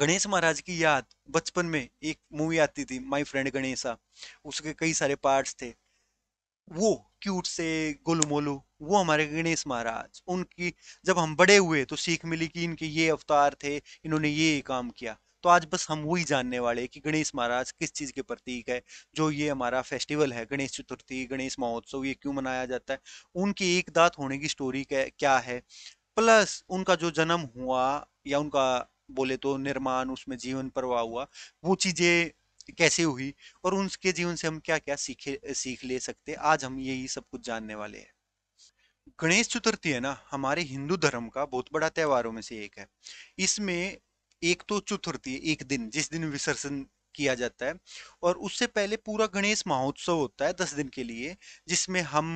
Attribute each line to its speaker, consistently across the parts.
Speaker 1: गणेश महाराज की याद बचपन में एक मूवी आती थी माय फ्रेंड गणेशा उसके कई सारे पार्ट्स थे वो क्यूट से गोलू मोलू वो हमारे गणेश महाराज उनकी जब हम बड़े हुए तो सीख मिली कि इनके ये अवतार थे इन्होंने ये काम किया तो आज बस हम वही जानने वाले कि गणेश महाराज किस चीज़ के प्रतीक है जो ये हमारा फेस्टिवल है गणेश चतुर्थी गणेश महोत्सव ये क्यों मनाया जाता है उनकी एक दात होने की स्टोरी क्या है प्लस उनका जो जन्म हुआ या उनका बोले तो निर्माण उसमें जीवन प्रवाह हुआ वो चीजें कैसे हुई और उनके जीवन से हम क्या क्या सीखे सीख ले सकते आज हम यही सब कुछ जानने वाले हैं गणेश चतुर्थी है ना हमारे हिंदू धर्म का बहुत बड़ा त्योहारों में से एक है इसमें एक तो चतुर्थी एक दिन जिस दिन विसर्जन किया जाता है और उससे पहले पूरा गणेश महोत्सव होता है दस दिन के लिए जिसमें हम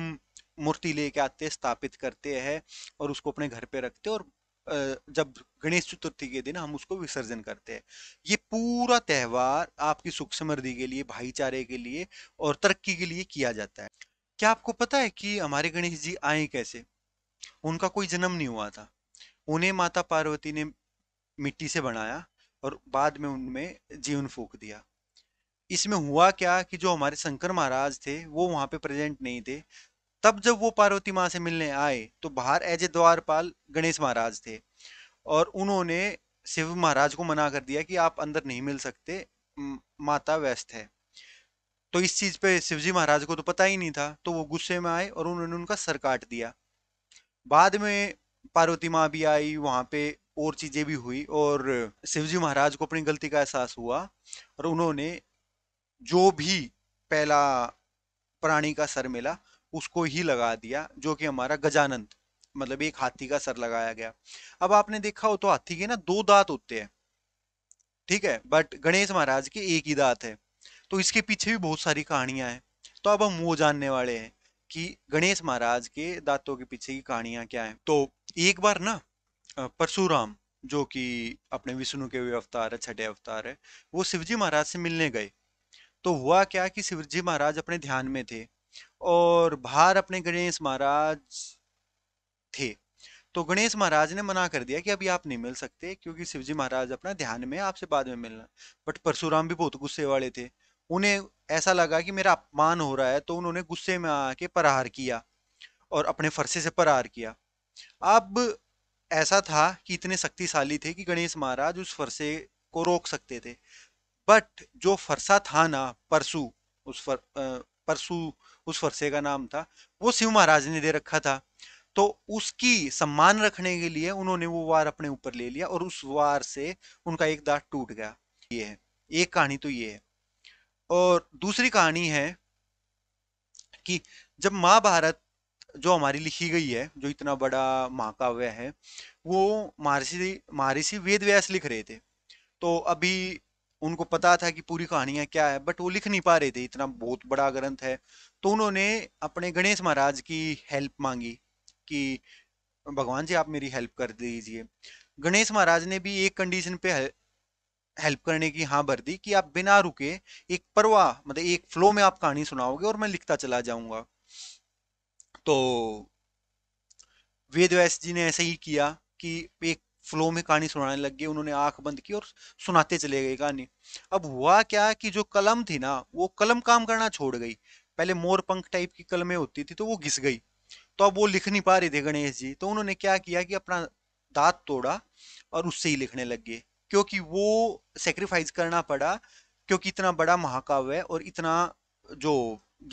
Speaker 1: मूर्ति लेके आते स्थापित करते हैं और उसको अपने घर पे रखते हैं और जब गणेश चतुर्थी के दिन हम उसको विसर्जन करते हैं ये पूरा त्यौहार आपकी सुख समृद्धि के लिए भाईचारे के लिए और तरक्की के लिए किया जाता है क्या आपको पता है कि हमारे गणेश जी आए कैसे उनका कोई जन्म नहीं हुआ था उन्हें माता पार्वती ने मिट्टी से बनाया और बाद में उनमें जीवन फूक दिया इसमें हुआ क्या कि जो हमारे शंकर महाराज थे वो वहां पे प्रेजेंट नहीं थे तब जब वो पार्वती माँ से मिलने आए तो बाहर एज ए द्वारपाल गणेश महाराज थे और उन्होंने शिव महाराज को मना कर दिया कि आप अंदर नहीं मिल सकते माता व्यस्त है तो इस चीज पे शिवजी महाराज को तो पता ही नहीं था तो वो गुस्से में आए और उन्होंने उनका सर काट दिया बाद में पार्वती माँ भी आई वहां पे और चीजें भी हुई और शिवजी महाराज को अपनी गलती का एहसास हुआ और उन्होंने जो भी पहला प्राणी का सर मिला उसको ही लगा दिया जो कि हमारा गजानंद मतलब एक हाथी का सर लगाया गया अब आपने देखा हो तो हाथी के ना दो दांत होते हैं ठीक है बट गणेश महाराज के एक ही दांत है तो इसके पीछे भी बहुत सारी कहानियां हैं तो अब हम वो जानने वाले हैं कि गणेश महाराज के दांतों के पीछे की कहानियां क्या हैं तो एक बार ना परशुराम जो कि अपने विष्णु के भी अवतार है छठे अवतार है वो शिवजी महाराज से मिलने गए तो हुआ क्या कि शिवजी महाराज अपने ध्यान में थे और बाहर अपने गणेश महाराज थे तो गणेश महाराज ने मना कर दिया कि अभी आप नहीं मिल सकते क्योंकि शिवजी महाराज अपना ध्यान में आपसे बाद में मिलना बट परशुराम भी बहुत गुस्से वाले थे उन्हें ऐसा लगा कि मेरा अपमान हो रहा है तो उन्होंने गुस्से में आके प्रहार किया और अपने फरसे से प्रहार किया अब ऐसा था कि इतने शक्तिशाली थे कि गणेश महाराज उस फरसे को रोक सकते थे बट जो फरसा था ना परसु उस फर, परसु उस फरसे का नाम था वो शिव महाराज ने दे रखा था तो उसकी सम्मान रखने के लिए उन्होंने वो वार अपने ऊपर ले लिया और उस वार से उनका एक दांत टूट गया ये है एक कहानी तो ये है और दूसरी कहानी है कि जब महाभारत जो हमारी लिखी गई है जो इतना बड़ा महाकाव्य है वो महर्षि महर्षि वेद व्यास लिख रहे थे तो अभी उनको पता था कि पूरी कहानियां क्या है बट वो लिख नहीं पा रहे थे इतना बहुत बड़ा ग्रंथ है तो उन्होंने अपने गणेश महाराज की हेल्प मांगी कि भगवान जी आप मेरी हेल्प कर दीजिए गणेश महाराज ने भी एक कंडीशन पे हेल्प करने की हाँ भर दी कि आप बिना रुके एक परवाह मतलब एक फ्लो में आप कहानी सुनाओगे और मैं लिखता चला जाऊंगा तो वेद जी ने ऐसे ही किया कि एक फ्लो में कहानी सुनाने लग गए उन्होंने आंख बंद की और सुनाते चले गए कहानी अब हुआ क्या कि जो कलम थी ना वो कलम काम करना छोड़ गई पहले मोर पंख टाइप की कलमें होती थी तो वो घिस गई तो अब वो लिख नहीं पा रहे थे गणेश जी तो उन्होंने क्या किया कि अपना दांत तोड़ा और उससे ही लिखने लग गए क्योंकि वो सेक्रीफाइस करना पड़ा क्योंकि इतना बड़ा महाकाव्य है और इतना जो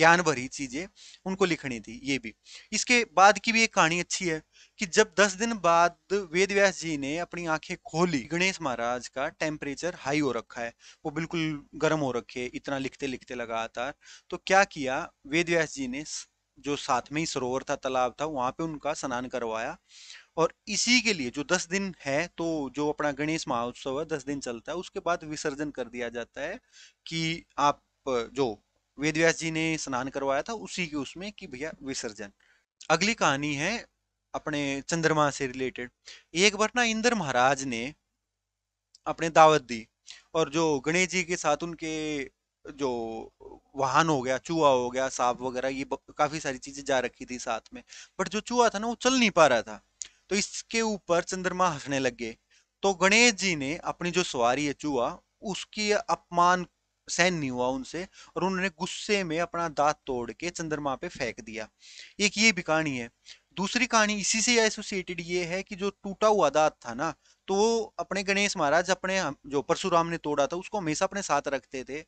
Speaker 1: ज्ञान भरी चीजें उनको लिखनी थी ये भी इसके बाद की भी एक कहानी अच्छी है कि जब 10 दिन बाद वेद व्यास जी ने अपनी आंखें खोली गणेश महाराज का टेम्परेचर हाई हो रखा है वो बिल्कुल गर्म हो रखे इतना लिखते लिखते लगातार तो क्या किया वेद व्यास जी ने जो साथ में ही सरोवर था तालाब था वहां पे उनका स्नान करवाया और इसी के लिए जो दस दिन है तो जो अपना गणेश महोत्सव है दस दिन चलता है उसके बाद विसर्जन कर दिया जाता है कि आप जो वेद व्यास जी ने स्नान करवाया था उसी के उसमें कि भैया विसर्जन अगली कहानी है अपने चंद्रमा से रिलेटेड एक बार ना इंद्र महाराज ने अपने दावत दी और जो गणेश जी के साथ उनके जो वाहन हो गया चूहा हो गया सांप वगैरह ये काफी सारी चीजें जा रखी थी साथ में बट जो चूहा था ना वो चल नहीं पा रहा था तो इसके ऊपर चंद्रमा हंसने लग गए तो गणेश जी ने अपनी जो सवारी है चूहा उसकी अपमान सहन नहीं हुआ उनसे और उन्होंने गुस्से में अपना दांत तोड़ के चंद्रमा पे फेंक दिया एक ये भी कहानी है दूसरी कहानी इसी से एसोसिएटेड ये है कि जो टूटा हुआ दांत था ना तो वो अपने गणेश महाराज अपने जो परशुराम ने तोड़ा था उसको हमेशा अपने साथ रखते थे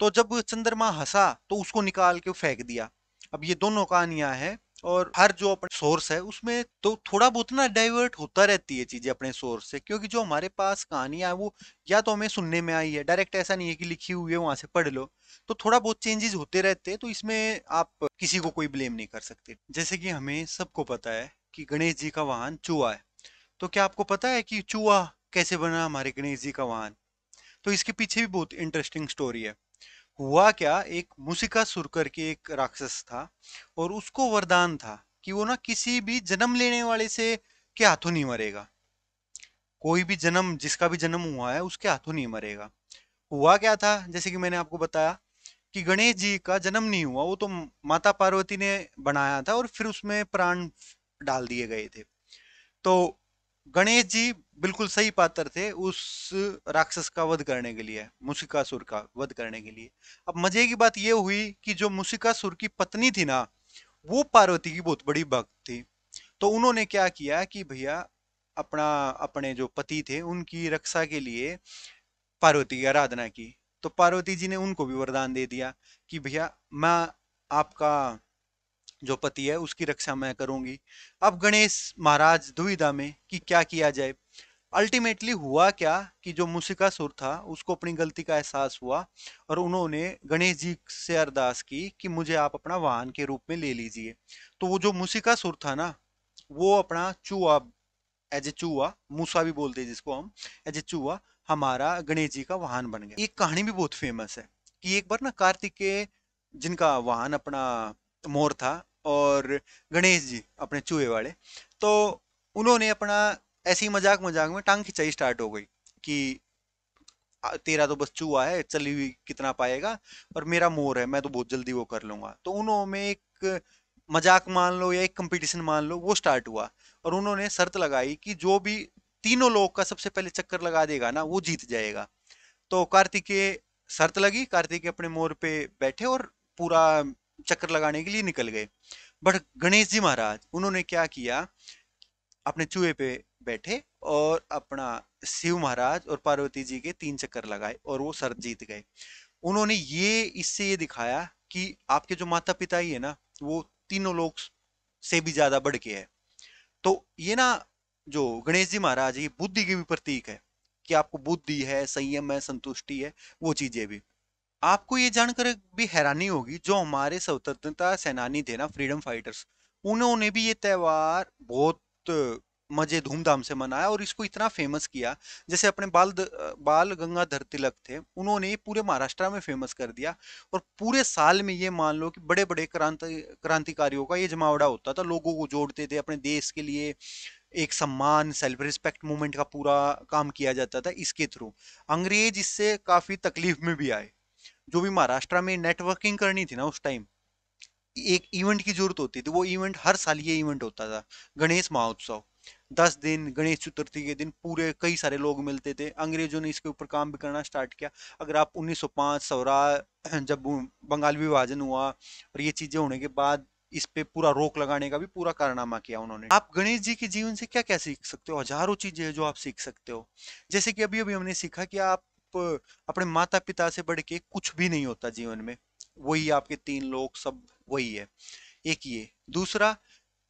Speaker 1: तो जब चंद्रमा हंसा तो उसको निकाल के फेंक दिया अब ये दोनों कहानियां हैं और हर जो अपने सोर्स है उसमें तो थोड़ा बहुत ना डाइवर्ट होता रहती है चीजें अपने सोर्स से क्योंकि जो हमारे पास कहानियां है वो या तो हमें सुनने में आई है डायरेक्ट ऐसा नहीं है कि लिखी हुई है वहां से पढ़ लो तो थोड़ा बहुत चेंजेस होते रहते हैं तो इसमें आप किसी को कोई ब्लेम नहीं कर सकते जैसे कि हमें सबको पता है कि गणेश जी का वाहन चूहा है तो क्या आपको पता है कि चूहा कैसे बना हमारे गणेश जी का वाहन तो इसके पीछे भी बहुत इंटरेस्टिंग स्टोरी है हुआ क्या एक सुर करके एक राक्षस था और उसको वरदान था कि वो ना किसी भी जन्म लेने वाले से के हाथों नहीं मरेगा कोई भी जन्म जिसका भी जन्म हुआ है उसके हाथों नहीं मरेगा हुआ क्या था जैसे कि मैंने आपको बताया कि गणेश जी का जन्म नहीं हुआ वो तो माता पार्वती ने बनाया था और फिर उसमें प्राण डाल दिए गए थे तो गणेश जी बिल्कुल सही पात्र थे उस राक्षस का वध करने के लिए मुसिकासुर का वध करने के लिए अब मजे की बात यह हुई कि जो मुसिकासुर की पत्नी थी ना वो पार्वती की बहुत बड़ी भक्त थी तो उन्होंने क्या किया कि भैया अपना अपने जो पति थे उनकी रक्षा के लिए पार्वती की आराधना की तो पार्वती जी ने उनको भी वरदान दे दिया कि भैया मैं आपका जो पति है उसकी रक्षा मैं करूंगी अब गणेश महाराज दुविधा में कि क्या किया जाए अल्टीमेटली हुआ क्या कि जो मुसिकासुर था उसको अपनी गलती का एहसास हुआ और उन्होंने गणेश जी से अरदास की कि मुझे आप अपना वाहन के रूप में ले लीजिए तो वो जो मुसिकासुर था ना वो अपना चूहा एज ए चूहा मूसा भी बोलते हैं जिसको हम एज ए चूहा हमारा गणेश जी का वाहन बन गया एक कहानी भी बहुत फेमस है कि एक बार ना कार्तिक के जिनका वाहन अपना मोर था और गणेश जी अपने चूहे वाले तो उन्होंने अपना ऐसी मजाक मजाक में टांग खिंचाई स्टार्ट हो गई कि तेरा तो बस चूहा है चली हुई कितना पाएगा और मेरा मोर है मैं तो बहुत जल्दी वो कर लूंगा तो उन्होंने एक मजाक मान लो या एक कंपटीशन मान लो वो स्टार्ट हुआ और उन्होंने शर्त लगाई कि जो भी तीनों लोग का सबसे पहले चक्कर लगा देगा ना वो जीत जाएगा तो कार्तिकेय शर्त लगी कार्तिकेय अपने मोर पे बैठे और पूरा चक्कर लगाने के लिए निकल गए बट गणेश जी महाराज उन्होंने क्या किया अपने चूहे पे बैठे और अपना शिव महाराज और पार्वती जी के तीन चक्कर लगाए और वो सर जीत गए उन्होंने ये इससे ये दिखाया कि आपके जो माता पिता ही है ना वो तीनों लोग से भी ज्यादा बढ़ के है तो ये ना जो गणेश जी महाराज ये बुद्धि के भी प्रतीक है कि आपको बुद्धि है संयम है संतुष्टि है वो चीजें भी आपको ये जानकर भी हैरानी होगी जो हमारे स्वतंत्रता सेनानी थे ना फ्रीडम फाइटर्स उन्होंने भी ये त्यौहार बहुत मजे धूमधाम से मनाया और इसको इतना फेमस किया जैसे अपने बाल द, बाल गंगाधर तिलक थे उन्होंने ये पूरे महाराष्ट्र में फेमस कर दिया और पूरे साल में ये मान लो कि बड़े बड़े क्रांति क्रांतिकारियों का ये जमावड़ा होता था लोगों को जोड़ते थे अपने देश के लिए एक सम्मान सेल्फ रिस्पेक्ट मूवमेंट का पूरा काम किया जाता था इसके थ्रू अंग्रेज इससे काफी तकलीफ में भी आए जो भी महाराष्ट्र में नेटवर्किंग करनी थी ना उस टाइम एक इवेंट की जरूरत होती थी वो इवेंट हर साल ये इवेंट होता था गणेश महोत्सव दस दिन गणेश चतुर्थी के दिन पूरे कई सारे लोग मिलते थे अंग्रेजों ने इसके ऊपर काम भी करना स्टार्ट किया अगर आप 1905 सौ जब बंगाल विभाजन हुआ और ये चीजें होने के बाद इस पे पूरा रोक लगाने का भी पूरा कारनामा किया उन्होंने आप गणेश जी के जीवन से क्या क्या सीख सकते हो हजारों चीजें जो आप सीख सकते हो जैसे कि अभी अभी हमने सीखा कि आप अपने माता पिता से बढ़ के कुछ भी नहीं होता जीवन में वही आपके तीन लोग सब वही है एक ये दूसरा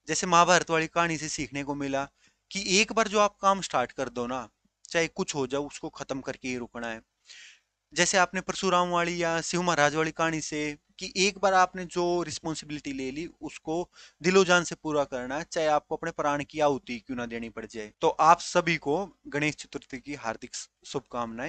Speaker 1: जैसे महाभारत वाली कहानी से सीखने को मिला कि एक बार जो आप काम स्टार्ट कर दो ना चाहे कुछ हो जाओ उसको खत्म करके ही रुकना है जैसे आपने परशुराम वाली या शिव महाराज वाली कहानी से कि एक बार आपने जो रिस्पॉन्सिबिलिटी ले ली उसको दिलो जान से पूरा करना है चाहे आपको अपने प्राण की आहुति क्यों ना देनी पड़ जाए तो आप सभी को गणेश चतुर्थी की हार्दिक शुभकामनाएं